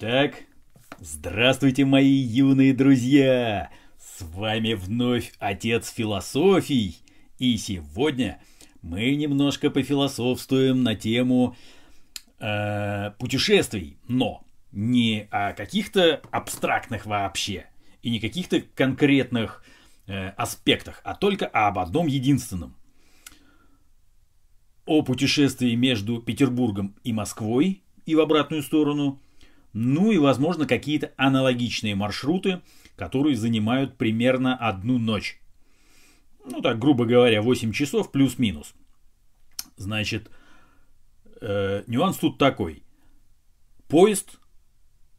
Итак, здравствуйте, мои юные друзья! С вами вновь отец философий, и сегодня мы немножко пофилософствуем на тему э, путешествий, но не о каких-то абстрактных вообще и не каких-то конкретных э, аспектах, а только об одном единственном. О путешествии между Петербургом и Москвой и в обратную сторону – ну и, возможно, какие-то аналогичные маршруты, которые занимают примерно одну ночь. Ну так, грубо говоря, 8 часов плюс-минус. Значит, э, нюанс тут такой. Поезд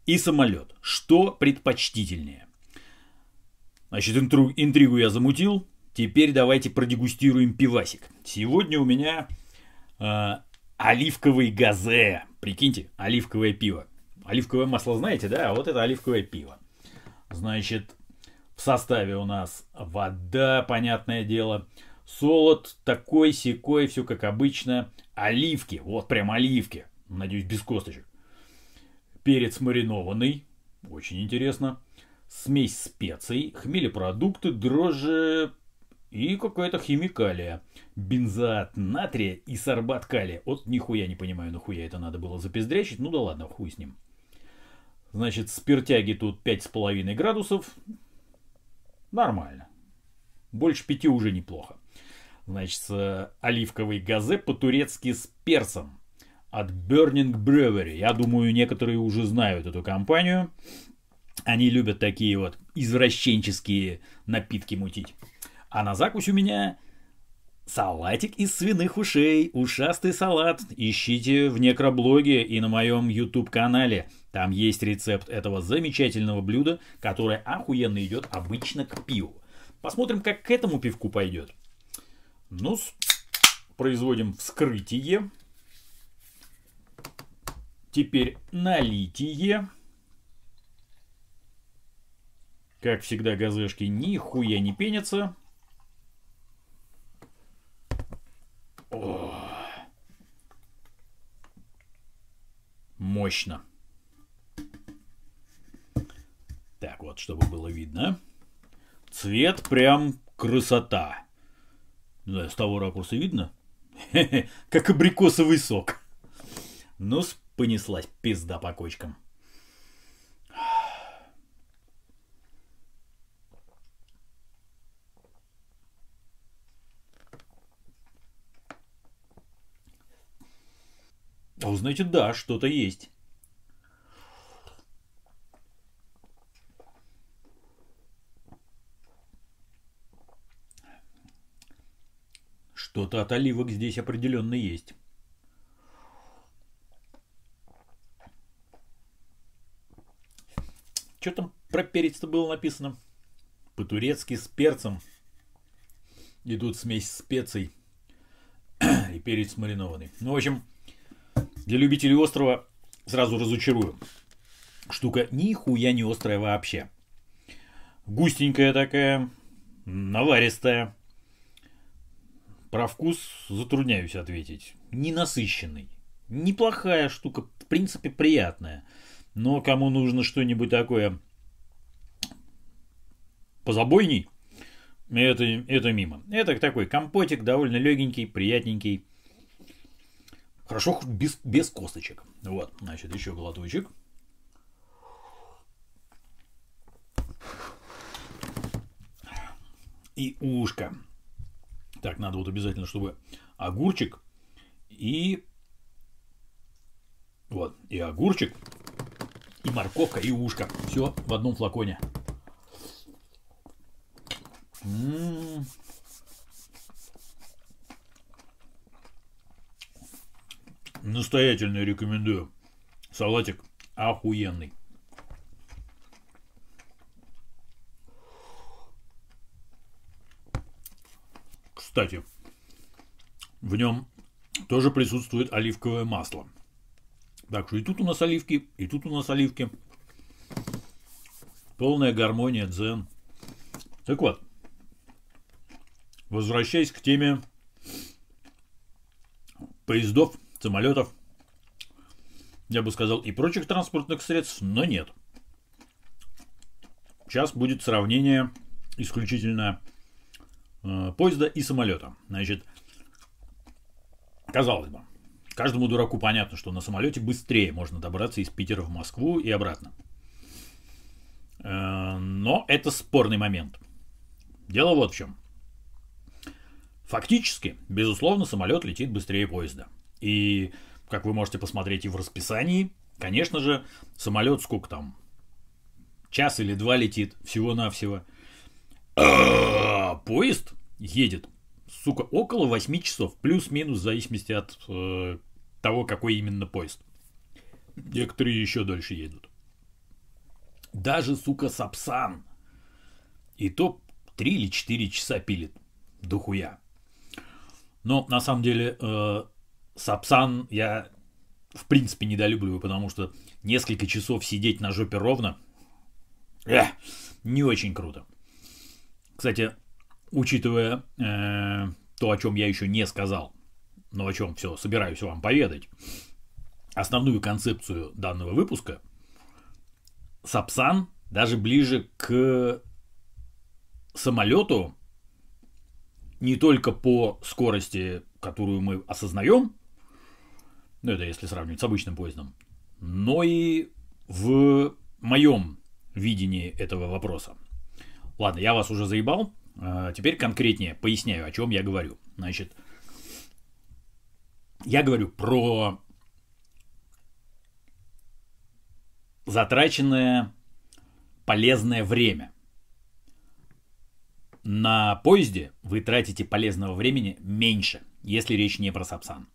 и самолет. Что предпочтительнее? Значит, интру, интригу я замутил. Теперь давайте продегустируем пивасик. Сегодня у меня э, оливковый газе. Прикиньте, оливковое пиво. Оливковое масло знаете, да? Вот это оливковое пиво. Значит, в составе у нас вода, понятное дело, солод, такой, секой, все как обычно, оливки, вот прям оливки, надеюсь, без косточек. Перец маринованный, очень интересно. Смесь специй, хмелепродукты, дрожжи и какая-то химикалия. Бензоат натрия и сорбат калия. Вот нихуя не понимаю, нахуя это надо было запиздрячить. Ну да ладно, хуй с ним. Значит, спиртяги тут 5,5 градусов. Нормально. Больше 5 уже неплохо. Значит, э, оливковый газе по-турецки с перцем от Burning Brewery. Я думаю, некоторые уже знают эту компанию. Они любят такие вот извращенческие напитки мутить. А на закусь у меня салатик из свиных ушей. Ушастый салат. Ищите в некроблоге и на моем YouTube-канале. Там есть рецепт этого замечательного блюда, которое охуенно идет обычно к пиву. Посмотрим, как к этому пивку пойдет. Ну, производим вскрытие. Теперь налитие. Как всегда, газешки нихуя не пенятся. О! Мощно. чтобы было видно. Цвет прям красота. Не знаю, с того ракурса видно? Как абрикосовый сок. Ну, понеслась пизда по кочкам. А вы знаете, да, что-то есть. Что-то от оливок здесь определенно есть. Что там про перец-то было написано? По-турецки с перцем. идут смесь специй и перец маринованный. Ну, в общем, для любителей острова сразу разочарую. Штука нихуя не острая вообще. Густенькая такая, наваристая. Про вкус затрудняюсь ответить. Ненасыщенный. Неплохая штука, в принципе, приятная. Но кому нужно что-нибудь такое позабойней, это, это мимо. Это такой компотик, довольно легенький, приятненький. Хорошо без, без косточек. Вот, значит, еще глоточек. И ушко. Так, надо вот обязательно, чтобы огурчик и... Вот, и огурчик, и морковка, и ушко. Все в одном флаконе. М м-м. -м -м. Настоятельно рекомендую. Салатик охуенный. Кстати, в нем тоже присутствует оливковое масло. Так что и тут у нас оливки, и тут у нас оливки. Полная гармония, дзен. Так вот, возвращаясь к теме поездов, самолетов, я бы сказал, и прочих транспортных средств, но нет. Сейчас будет сравнение исключительно Э, поезда и самолета. Значит, казалось бы, каждому дураку понятно, что на самолете быстрее можно добраться из Питера в Москву и обратно. Э, но это спорный момент. Дело вот в чем. Фактически, безусловно, самолет летит быстрее поезда. И, как вы можете посмотреть и в расписании, конечно же, самолет сколько там? Час или два летит всего-навсего. А, поезд едет, сука, около 8 часов, плюс-минус, в зависимости от э, того, какой именно поезд. Некоторые еще дольше едут. Даже, сука, Сапсан. И то 3 или 4 часа пилит. Дохуя. Но на самом деле э, Сапсан я в принципе недолюбливаю, потому что несколько часов сидеть на жопе ровно эх, не очень круто. Кстати, учитывая э, то, о чем я еще не сказал, но о чем все собираюсь вам поведать, основную концепцию данного выпуска, Сапсан даже ближе к самолету не только по скорости, которую мы осознаем, ну это если сравнивать с обычным поездом, но и в моем видении этого вопроса. Ладно, я вас уже заебал. А, теперь конкретнее поясняю, о чем я говорю. Значит, я говорю про затраченное полезное время. На поезде вы тратите полезного времени меньше, если речь не про Сапсан.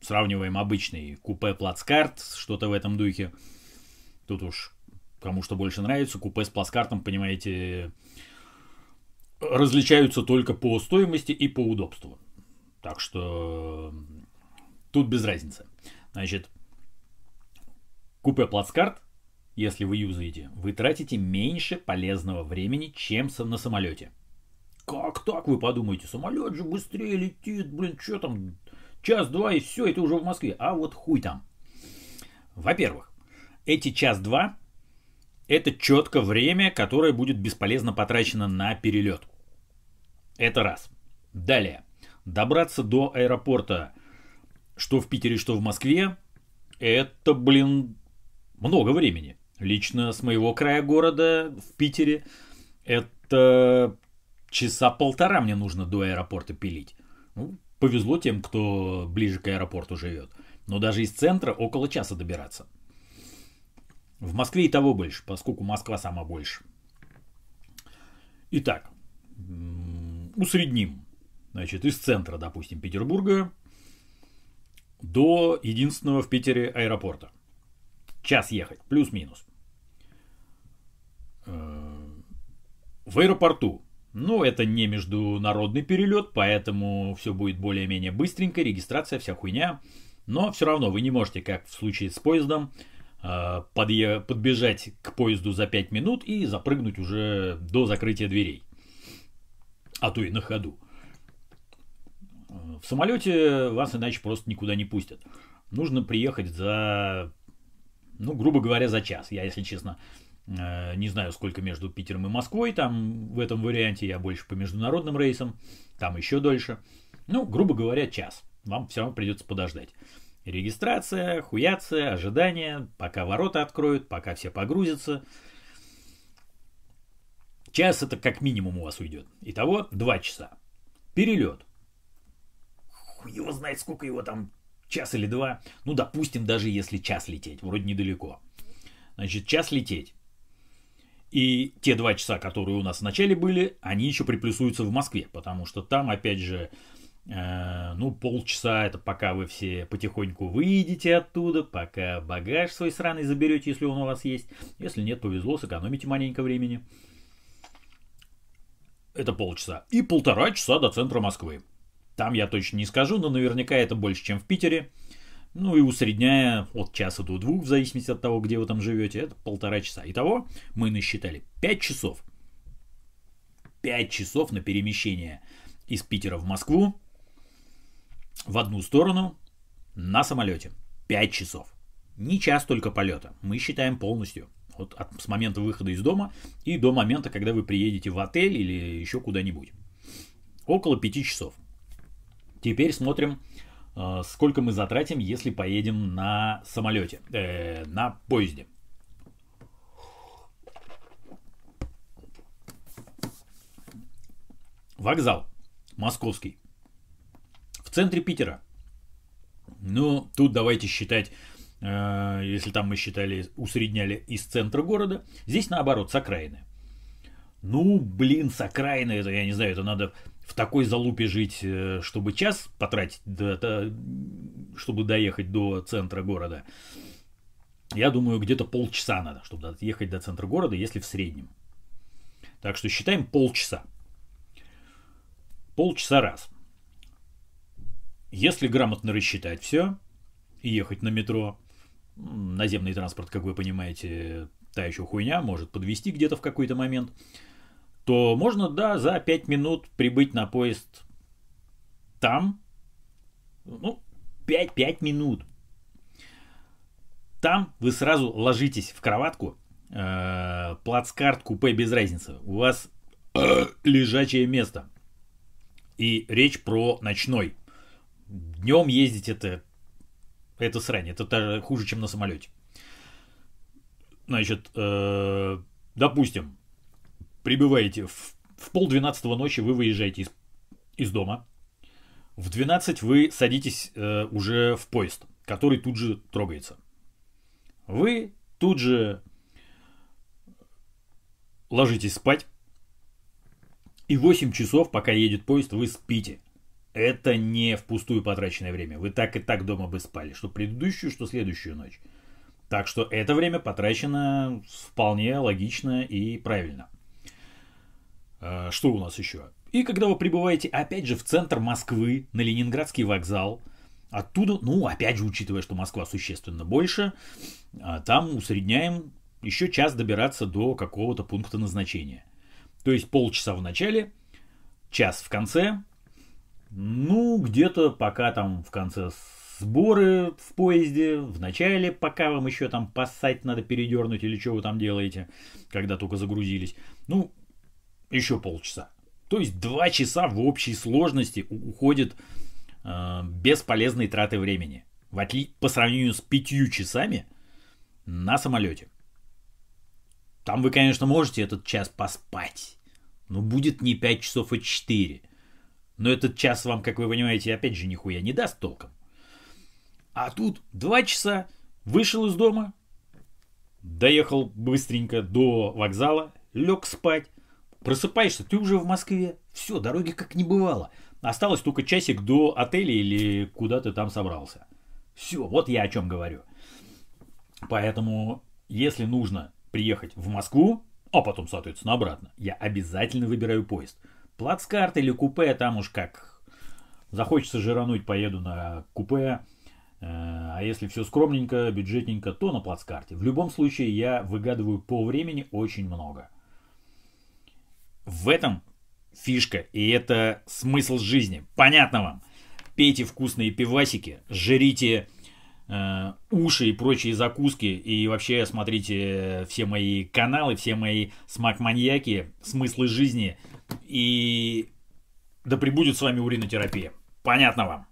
Сравниваем обычный купе плацкарт, что-то в этом духе. Тут уж кому что больше нравится, купе с плацкартом, понимаете, различаются только по стоимости и по удобству. Так что э, тут без разницы. Значит, купе плацкарт, если вы юзаете, вы тратите меньше полезного времени, чем на самолете. Как так, вы подумаете, самолет же быстрее летит, блин, что там, час-два и все, это уже в Москве. А вот хуй там. Во-первых, эти час-два это четко время, которое будет бесполезно потрачено на перелет. Это раз. Далее. Добраться до аэропорта, что в Питере, что в Москве, это, блин, много времени. Лично с моего края города, в Питере, это часа полтора мне нужно до аэропорта пилить. Ну, повезло тем, кто ближе к аэропорту живет. Но даже из центра около часа добираться. В Москве и того больше, поскольку Москва сама больше. Итак, усредним. Значит, из центра, допустим, Петербурга до единственного в Питере аэропорта. Час ехать, плюс-минус. Э, в аэропорту. Ну, это не международный перелет, поэтому все будет более-менее быстренько, регистрация, вся хуйня. Но все равно вы не можете, как в случае с поездом, Э, подъе- подбежать к поезду за 5 минут и запрыгнуть уже до закрытия дверей. А то и на ходу. В самолете вас иначе просто никуда не пустят. Нужно приехать за, ну, грубо говоря, за час. Я, если честно, э, не знаю, сколько между Питером и Москвой. Там в этом варианте я больше по международным рейсам. Там еще дольше. Ну, грубо говоря, час. Вам все равно придется подождать. Регистрация, хуяция, ожидание, пока ворота откроют, пока все погрузятся. Час это как минимум у вас уйдет. Итого два часа. Перелет. Хуй его знает, сколько его там, час или два. Ну, допустим, даже если час лететь, вроде недалеко. Значит, час лететь. И те два часа, которые у нас вначале были, они еще приплюсуются в Москве, потому что там, опять же, Э, ну, полчаса, это пока вы все потихоньку выйдете оттуда, пока багаж свой сраный заберете, если он у вас есть. Если нет, повезло, сэкономите маленько времени. Это полчаса. И полтора часа до центра Москвы. Там я точно не скажу, но наверняка это больше, чем в Питере. Ну и усредняя от часа до двух, в зависимости от того, где вы там живете, это полтора часа. Итого мы насчитали 5 часов. 5 часов на перемещение из Питера в Москву в одну сторону на самолете. 5 часов. Не час только полета. Мы считаем полностью. Вот от, с момента выхода из дома и до момента, когда вы приедете в отель или еще куда-нибудь. Около 5 часов. Теперь смотрим, э, сколько мы затратим, если поедем на самолете, э, на поезде. Вокзал московский центре Питера. Но ну, тут давайте считать, э, если там мы считали, усредняли из центра города, здесь наоборот, с окраины. Ну, блин, с окраины, это, я не знаю, это надо в такой залупе жить, э, чтобы час потратить, до, до, чтобы доехать до центра города. Я думаю, где-то полчаса надо, чтобы доехать до центра города, если в среднем. Так что считаем полчаса. Полчаса раз – если грамотно рассчитать все и ехать на метро, наземный транспорт, как вы понимаете, та еще хуйня, может подвести где-то в какой-то момент, то можно, да, за 5 минут прибыть на поезд там, ну, 5-5 минут. Там вы сразу ложитесь в кроватку, э, плацкарт, купе, без разницы. У вас лежачее место. И речь про ночной днем ездить это, это срань, это даже хуже, чем на самолете. Значит, э, допустим, прибываете в, в пол двенадцатого ночи, вы выезжаете из, из дома. В 12 вы садитесь э, уже в поезд, который тут же трогается. Вы тут же ложитесь спать. И 8 часов, пока едет поезд, вы спите это не впустую потраченное время. Вы так и так дома бы спали, что предыдущую, что следующую ночь. Так что это время потрачено вполне логично и правильно. А, что у нас еще? И когда вы прибываете опять же в центр Москвы, на Ленинградский вокзал, оттуда, ну опять же учитывая, что Москва существенно больше, а, там усредняем еще час добираться до какого-то пункта назначения. То есть полчаса в начале, час в конце, ну, где-то пока там в конце сборы в поезде, в начале, пока вам еще там поссать надо передернуть или что вы там делаете, когда только загрузились. Ну, еще полчаса. То есть два часа в общей сложности уходит э, без траты времени. В отли... По сравнению с пятью часами на самолете. Там вы, конечно, можете этот час поспать. Но будет не 5 часов, а 4. Но этот час вам, как вы понимаете, опять же нихуя не даст толком. А тут два часа, вышел из дома, доехал быстренько до вокзала, лег спать. Просыпаешься, ты уже в Москве. Все, дороги как не бывало. Осталось только часик до отеля или куда ты там собрался. Все, вот я о чем говорю. Поэтому, если нужно приехать в Москву, а потом, соответственно, обратно, я обязательно выбираю поезд – плацкарт или купе, там уж как. Захочется жирануть, поеду на купе. Э, а если все скромненько, бюджетненько, то на плацкарте. В любом случае, я выгадываю по времени очень много. В этом фишка, и это смысл жизни. Понятно вам? Пейте вкусные пивасики, жрите э, уши и прочие закуски, и вообще смотрите все мои каналы, все мои смак-маньяки, смыслы жизни – и да пребудет с вами уринотерапия. Понятно вам?